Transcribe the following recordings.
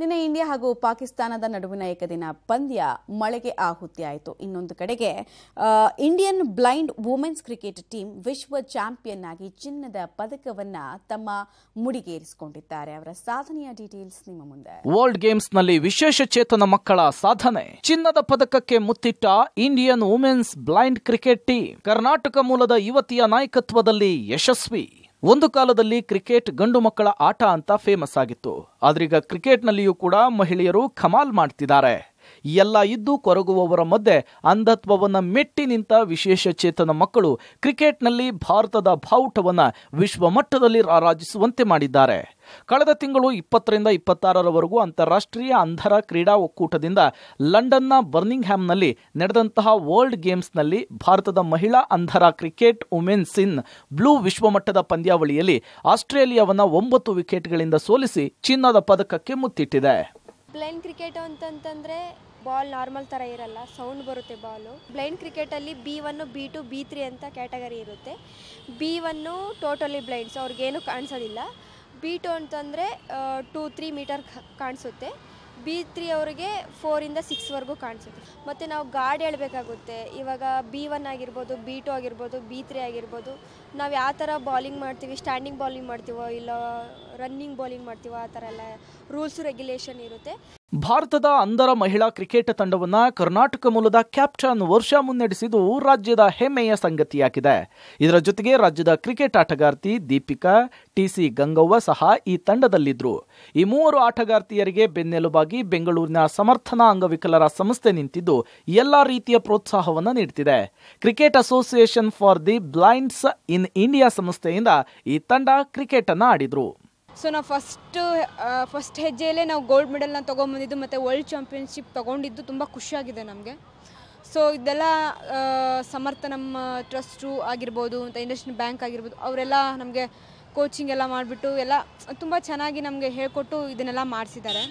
ನಿನ್ನೆ ಇಂಡಿಯಾ ಹಾಗೂ ಪಾಕಿಸ್ತಾನದ ನಡುವಿನ ಏಕದಿನ ಪಂದ್ಯ ಮಳೆಗೆ ಆಹುತಿಯಾಯಿತು ಇನ್ನೊಂದು ಕಡೆಗೆ Indian blind women's cricket team ವಿಶ್ವ ಚಾಂಪಿಯನ್ ಆಗಿ ಚಿನ್ನದ ಪದಕವನ್ನ ತಮ್ಮ ಮುಡಿಗೇರಿಸಿಕೊಂಡಿದ್ದಾರೆ ಅವರ ಸಾಧನೆಯ ಡೀಟೇಲ್ಸ್ ನಿಮ್ಮ ಮುಂದೆ ವರ್ಲ್ಡ್ ಗೇಮ್ಸ್ ನಲ್ಲಿ ವಿಶೇಷ ಚೇತನ ಮಕ್ಕಳ ಸಾಧನೆ ಚಿನ್ನದ ಪದಕಕ್ಕೆ ಮುತ್ತಿಟ್ಟ Indian women's blind cricket team Karnataka ಮೂಲದ ಯುವತಿಯ ನಾಯಕತ್ವದಲ್ಲಿ ಯಶಸ್ವಿ ಒಂದು ಕಾಲದಲ್ಲಿ ಕ್ರಿಕೆಟ್ ಗಂಡು ಮಕ್ಕಳ ಆಟ ಅಂತ ಫೇಮಸ್ ಆಗಿತ್ತು ಆದ್ರೀಗ ಕ್ರಿಕೆಟ್ನಲ್ಲಿಯೂ ಕೂಡ ಮಹಿಳೆಯರು ಖಮಾಲ್ ಮಾಡ್ತಿದ್ದಾರೆ ಎಲ್ಲ ಇದ್ದು ಕೊರಗುವವರ ಮಧ್ಯೆ ಅಂಧತ್ವವನ್ನು ಮೆಟ್ಟಿ ನಿಂತ ವಿಶೇಷ ಚೇತನ ಮಕ್ಕಳು ಕ್ರಿಕೆಟ್ನಲ್ಲಿ ಭಾರತದ ಭಾವುಟವನ್ನು ವಿಶ್ವಮಟ್ಟದಲ್ಲಿ ರಾರಾಜಿಸುವಂತೆ ಮಾಡಿದ್ದಾರೆ ಕಳೆದ ತಿಂಗಳು ಇಪ್ಪತ್ತರಿಂದ ಇಪ್ಪತ್ತಾರರವರೆಗೂ ಅಂತಾರಾಷ್ಟ್ರೀಯ ಅಂಧರ ಕ್ರೀಡಾ ಒಕ್ಕೂಟದಿಂದ ಲಂಡನ್ನ ಬರ್ನಿಂಗ್ಹ್ಯಾಮ್ನಲ್ಲಿ ನಡೆದಂತಹ ವರ್ಲ್ಡ್ ಗೇಮ್ಸ್ನಲ್ಲಿ ಭಾರತದ ಮಹಿಳಾ ಅಂಧರ ಕ್ರಿಕೆಟ್ ವುಮೆನ್ಸ್ ಇನ್ ಬ್ಲೂ ವಿಶ್ವಮಟ್ಟದ ಪಂದ್ಯಾವಳಿಯಲ್ಲಿ ಆಸ್ಟ್ರೇಲಿಯಾವನ್ನು ಒಂಬತ್ತು ವಿಕೆಟ್ಗಳಿಂದ ಸೋಲಿಸಿ ಚಿನ್ನದ ಪದಕಕ್ಕೆ ಮುತ್ತಿಟ್ಟಿದೆ ಪ್ಲೇನ್ ಕ್ರಿಕೆಟ್ ಅಂತಂತಂದ್ರೆ ಬಾಲ್ ನಾರ್ಮಲ್ ಥರ ಇರಲ್ಲ ಸೌಂಡ್ ಬರುತ್ತೆ ಬಾಲು ಬ್ಲೈಂಡ್ ಕ್ರಿಕೆಟಲ್ಲಿ B one B two B three ಅಂತ ಕ್ಯಾಟಗರಿ ಇರುತ್ತೆ ಬಿ ಒನ್ನು ಟೋಟಲಿ ಬ್ಲೈಂಡ್ಸ್ ಅವ್ರಿಗೇನು ಕಾಣಿಸೋದಿಲ್ಲ ಬಿ ಟು ಅಂತಂದರೆ ಟೂ ತ್ರೀ ಮೀಟರ್ ಕಾಣಿಸುತ್ತೆ ಬಿ ತ್ರೀ ಅವ್ರಿಗೆ ಫೋರಿಂದ ಸಿಕ್ಸ್ವರೆಗೂ ಕಾಣಿಸುತ್ತೆ ಮತ್ತು ನಾವು ಗಾಡಿ ಹೇಳಬೇಕಾಗುತ್ತೆ ಇವಾಗ ಬಿ ಒನ್ ಆಗಿರ್ಬೋದು ಬಿ ಟು ಆಗಿರ್ಬೋದು ಬಿ ತ್ರೀ ಆಗಿರ್ಬೋದು ನಾವು ಯಾವ ಥರ ಬಾಲಿಂಗ್ ಮಾಡ್ತೀವಿ ಸ್ಟ್ಯಾಂಡಿಂಗ್ ಬಾಲಿಂಗ್ ಮಾಡ್ತೀವೋ ಇಲ್ಲ ರನ್ನಿಂಗ್ ಬಾಲಿಂಗ್ ಮಾಡ್ತೀವೋ ಆ ಥರ ಎಲ್ಲ ರೂಲ್ಸ್ ರೆಗ್ಯುಲೇಷನ್ ಇರುತ್ತೆ ಭಾರತದ ಅಂಧರ ಮಹಿಳಾ ಕ್ರಿಕೆಟ್ ತಂಡವನ್ನು ಕರ್ನಾಟಕ ಮೂಲದ ಕ್ಯಾಪ್ಟನ್ ವರ್ಷ ಮುನ್ನಡೆಸಿದ್ದು ರಾಜ್ಯದ ಹೆಮ್ಮೆಯ ಸಂಗತಿಯಾಗಿದೆ ಇದರ ಜೊತೆಗೆ ರಾಜ್ಯದ ಕ್ರಿಕೆಟ್ ಆಟಗಾರ್ತಿ ದೀಪಿಕಾ ಟಿಸಿ ಗಂಗವ್ವ ಸಹ ಈ ತಂಡದಲ್ಲಿದ್ದರು ಈ ಮೂವರು ಆಟಗಾರ್ತಿಯರಿಗೆ ಬೆನ್ನೆಲುಬಾಗಿ ಬೆಂಗಳೂರಿನ ಸಮರ್ಥನಾ ಅಂಗವಿಕಲರ ಸಂಸ್ಥೆ ನಿಂತಿದ್ದು ಎಲ್ಲ ರೀತಿಯ ಪ್ರೋತ್ಸಾಹವನ್ನು ನೀಡುತ್ತಿದೆ cricket association for the blinds in India ಸಂಸ್ಥೆಯಿಂದ ಈ ತಂಡ ಕ್ರಿಕೆಟ್ ಅನ್ನು ಆಡಿದ್ರು ಸೊ ನಾವು ಫಸ್ಟ್ ಫಸ್ಟ್ ಹೆಜ್ಜೆಯಲ್ಲೇ ನಾವು ಗೋಲ್ಡ್ ಮೆಡಲ್ನ ತೊಗೊಂಬಂದಿದ್ದು ಮತ್ತು ವರ್ಲ್ಡ್ ಚಾಂಪಿಯನ್ಶಿಪ್ ತೊಗೊಂಡಿದ್ದು ತುಂಬ ಖುಷಿಯಾಗಿದೆ ನಮಗೆ ಸೊ ಇದೆಲ್ಲ ಸಮರ್ಥ ನಮ್ಮ ಟ್ರಸ್ಟು ಆಗಿರ್ಬೋದು ಮತ್ತು ಇಂಡಸ್ಟ್ರಿ ಬ್ಯಾಂಕ್ ಆಗಿರ್ಬೋದು ಅವರೆಲ್ಲ ನಮಗೆ ಕೋಚಿಂಗ್ ಎಲ್ಲ ಮಾಡಿಬಿಟ್ಟು ಎಲ್ಲ ತುಂಬ ಚೆನ್ನಾಗಿ ನಮಗೆ ಹೇಳಿಕೊಟ್ಟು ಇದನ್ನೆಲ್ಲ ಮಾಡಿಸಿದ್ದಾರೆ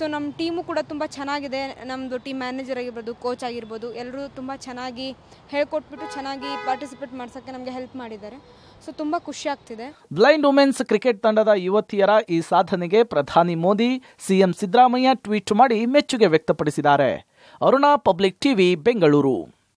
ಸೊ ನಮ್ಮ ಟೀಮು ಕೂಡ ತುಂಬ ಚೆನ್ನಾಗಿದೆ ನಮ್ಮದು ಟೀಮ್ ಮ್ಯಾನೇಜರ್ ಆಗಿರ್ಬೋದು ಕೋಚ್ ಆಗಿರ್ಬೋದು ಎಲ್ಲರೂ ತುಂಬ ಚೆನ್ನಾಗಿ ಹೇಳ್ಕೊಟ್ಬಿಟ್ಟು ಚೆನ್ನಾಗಿ ಪಾರ್ಟಿಸಿಪೇಟ್ ಮಾಡ್ಸೋಕ್ಕೆ ನಮಗೆ ಹೆಲ್ಪ್ ಮಾಡಿದ್ದಾರೆ ಸೊ ತುಂಬ ಖುಷಿ ಆಗ್ತಿದೆ ಬ್ಲೈಂಡ್ ವುಮೆನ್ಸ್ ಕ್ರಿಕೆಟ್ ತಂಡದ ಯುವತಿಯರ ಈ ಸಾಧನೆಗೆ ಪ್ರಧಾನಿ ಮೋದಿ ಸಿಎಂ ಸಿದ್ದರಾಮಯ್ಯ ಟ್ವೀಟ್ ಮಾಡಿ ಮೆಚ್ಚುಗೆ ವ್ಯಕ್ತಪಡಿಸಿದ್ದಾರೆ ಅರುಣಾ ಪಬ್ಲಿಕ್ ಟಿವಿ ಬೆಂಗಳೂರು